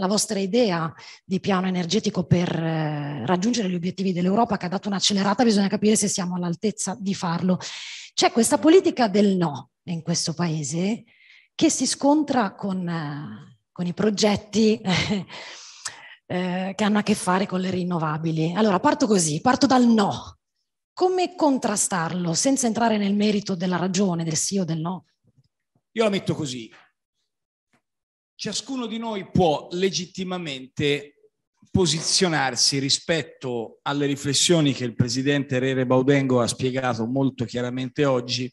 la vostra idea di piano energetico per eh, raggiungere gli obiettivi dell'Europa che ha dato un'accelerata, bisogna capire se siamo all'altezza di farlo. C'è questa politica del no in questo paese che si scontra con, eh, con i progetti eh, che hanno a che fare con le rinnovabili. Allora, parto così, parto dal no. Come contrastarlo senza entrare nel merito della ragione del sì o del no? Io la metto così ciascuno di noi può legittimamente posizionarsi rispetto alle riflessioni che il presidente Rere Baudengo ha spiegato molto chiaramente oggi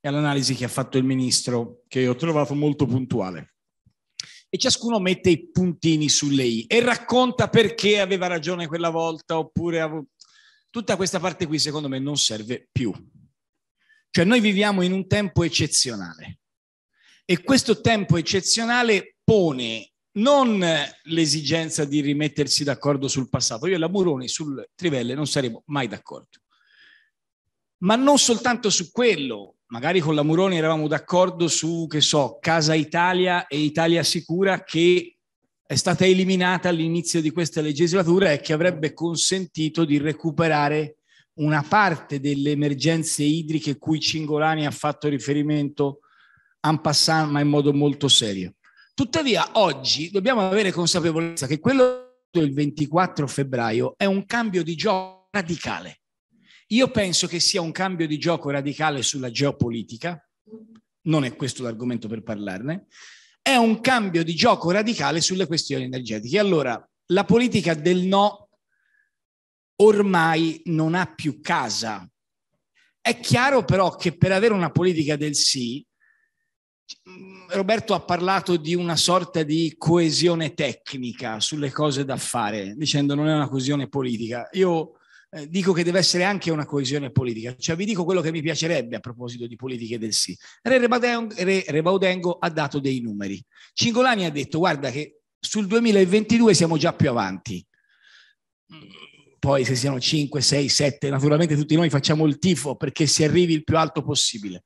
e all'analisi che ha fatto il ministro, che ho trovato molto puntuale. E ciascuno mette i puntini sulle i e racconta perché aveva ragione quella volta oppure avevo... tutta questa parte qui secondo me non serve più. Cioè noi viviamo in un tempo eccezionale e questo tempo eccezionale pone non l'esigenza di rimettersi d'accordo sul passato. Io e la Muroni sul Trivelle non saremo mai d'accordo. Ma non soltanto su quello, magari con la Muroni eravamo d'accordo su, che so, Casa Italia e Italia Sicura che è stata eliminata all'inizio di questa legislatura e che avrebbe consentito di recuperare una parte delle emergenze idriche cui Cingolani ha fatto riferimento en passant, ma in modo molto serio. Tuttavia oggi dobbiamo avere consapevolezza che quello del 24 febbraio è un cambio di gioco radicale. Io penso che sia un cambio di gioco radicale sulla geopolitica, non è questo l'argomento per parlarne, è un cambio di gioco radicale sulle questioni energetiche. Allora, la politica del no ormai non ha più casa. È chiaro però che per avere una politica del sì Roberto ha parlato di una sorta di coesione tecnica sulle cose da fare, dicendo non è una coesione politica. Io eh, dico che deve essere anche una coesione politica, cioè vi dico quello che mi piacerebbe a proposito di politiche del sì. Re Re Rebaudengo ha dato dei numeri. Cingolani ha detto guarda che sul 2022 siamo già più avanti. Poi se siano 5, 6, 7, naturalmente tutti noi facciamo il tifo perché si arrivi il più alto possibile.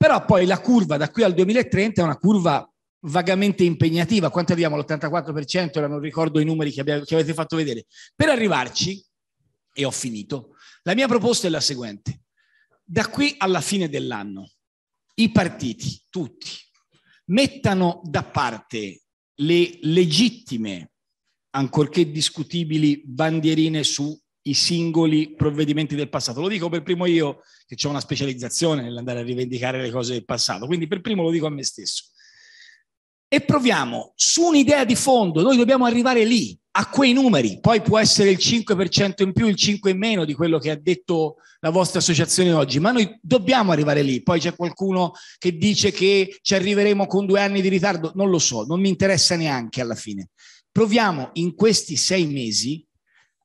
Però poi la curva da qui al 2030 è una curva vagamente impegnativa. Quanto abbiamo? L'84%, ora non ricordo i numeri che, abbiamo, che avete fatto vedere. Per arrivarci, e ho finito, la mia proposta è la seguente. Da qui alla fine dell'anno, i partiti, tutti, mettano da parte le legittime, ancorché discutibili, bandierine su i singoli provvedimenti del passato. Lo dico per primo io che ho una specializzazione nell'andare a rivendicare le cose del passato, quindi per primo lo dico a me stesso. E proviamo su un'idea di fondo, noi dobbiamo arrivare lì, a quei numeri, poi può essere il 5% in più, il 5% in meno di quello che ha detto la vostra associazione oggi, ma noi dobbiamo arrivare lì, poi c'è qualcuno che dice che ci arriveremo con due anni di ritardo, non lo so, non mi interessa neanche alla fine. Proviamo in questi sei mesi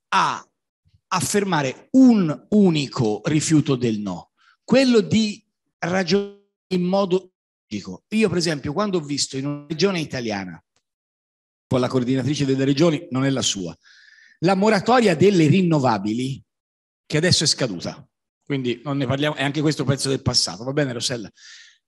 a affermare un unico rifiuto del no, quello di ragionare in modo logico. Io per esempio quando ho visto in una regione italiana, con la coordinatrice delle regioni non è la sua, la moratoria delle rinnovabili che adesso è scaduta, quindi non ne parliamo, è anche questo pezzo del passato, va bene Rossella?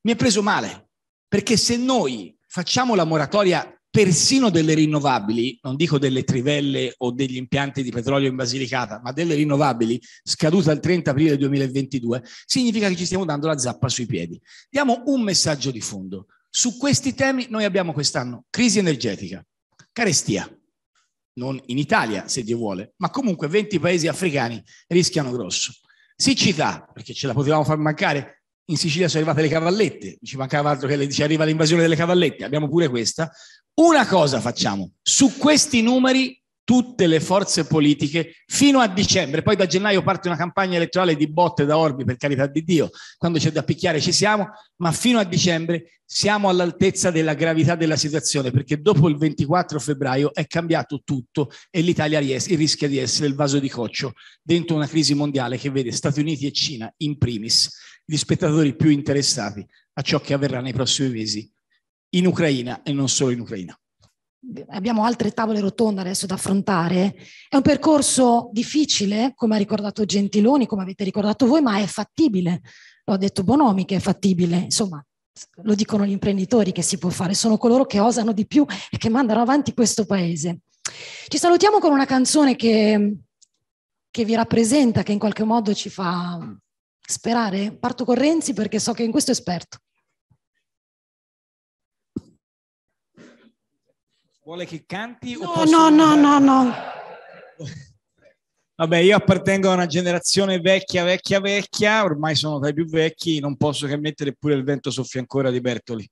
Mi ha preso male, perché se noi facciamo la moratoria persino delle rinnovabili, non dico delle trivelle o degli impianti di petrolio in Basilicata, ma delle rinnovabili scadute il 30 aprile 2022, significa che ci stiamo dando la zappa sui piedi. Diamo un messaggio di fondo. Su questi temi noi abbiamo quest'anno crisi energetica, carestia, non in Italia se Dio vuole, ma comunque 20 paesi africani rischiano grosso. Siccità, perché ce la potevamo far mancare, in Sicilia sono arrivate le cavallette, ci mancava altro che le, ci arriva l'invasione delle cavallette, abbiamo pure questa, una cosa facciamo, su questi numeri tutte le forze politiche fino a dicembre, poi da gennaio parte una campagna elettorale di botte da orbi, per carità di Dio, quando c'è da picchiare ci siamo, ma fino a dicembre siamo all'altezza della gravità della situazione, perché dopo il 24 febbraio è cambiato tutto e l'Italia rischia di essere il vaso di coccio dentro una crisi mondiale che vede Stati Uniti e Cina in primis gli spettatori più interessati a ciò che avverrà nei prossimi mesi in Ucraina e non solo in Ucraina. Abbiamo altre tavole rotonde adesso da affrontare. È un percorso difficile, come ha ricordato Gentiloni, come avete ricordato voi, ma è fattibile. Lo ha detto Bonomi che è fattibile. Insomma, lo dicono gli imprenditori che si può fare, sono coloro che osano di più e che mandano avanti questo paese. Ci salutiamo con una canzone che, che vi rappresenta, che in qualche modo ci fa sperare. Parto con Renzi perché so che in questo è esperto. Vuole che canti? No, posso... no, no, no, no. Vabbè, io appartengo a una generazione vecchia, vecchia, vecchia, ormai sono tra i più vecchi, non posso che mettere pure il vento soffia ancora di Bertoli.